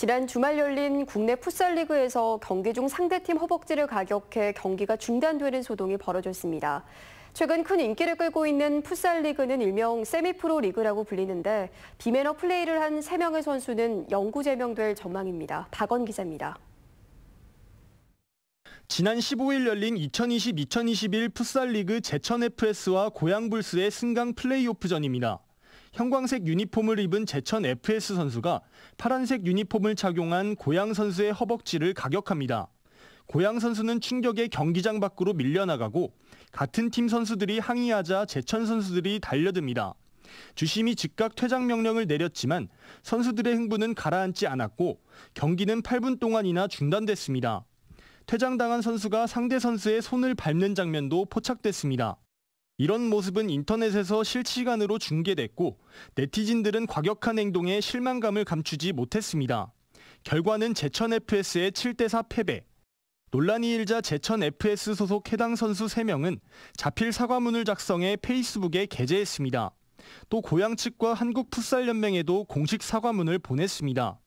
지난 주말 열린 국내 풋살리그에서 경기 중 상대팀 허벅지를 가격해 경기가 중단되는 소동이 벌어졌습니다. 최근 큰 인기를 끌고 있는 풋살리그는 일명 세미프로 리그라고 불리는데 비매너 플레이를 한 3명의 선수는 영구 제명될 전망입니다. 박원 기자입니다. 지난 15일 열린 2020-2021 풋살리그 제천FS와 고양불스의 승강 플레이오프전입니다. 형광색 유니폼을 입은 제천 FS 선수가 파란색 유니폼을 착용한 고양 선수의 허벅지를 가격합니다. 고양 선수는 충격에 경기장 밖으로 밀려나가고 같은 팀 선수들이 항의하자 제천 선수들이 달려듭니다. 주심이 즉각 퇴장 명령을 내렸지만 선수들의 흥분은 가라앉지 않았고 경기는 8분 동안이나 중단됐습니다. 퇴장당한 선수가 상대 선수의 손을 밟는 장면도 포착됐습니다. 이런 모습은 인터넷에서 실시간으로 중계됐고 네티즌들은 과격한 행동에 실망감을 감추지 못했습니다. 결과는 제천 FS의 7대4 패배. 논란이 일자 제천 FS 소속 해당 선수 3명은 자필 사과문을 작성해 페이스북에 게재했습니다. 또고향 측과 한국 풋살 연맹에도 공식 사과문을 보냈습니다.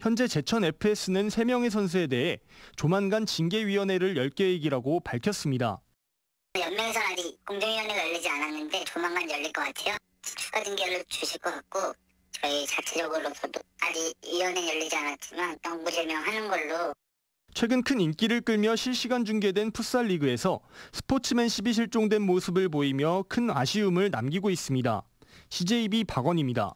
현재 제천 FS는 3명의 선수에 대해 조만간 징계위원회를 열 계획이라고 밝혔습니다. 시장 아직 공정위원회가 열리지 않았는데 조만간 열릴 것 같아요. 추가 징계를 주실 것 같고 저희 자체적으로서도 아직 위원회 열리지 않았지만 명부실명하는 걸로 최근 큰 인기를 끌며 실시간 중계된 풋살 리그에서 스포츠맨십이 실종된 모습을 보이며 큰 아쉬움을 남기고 있습니다. CJB 박원입니다.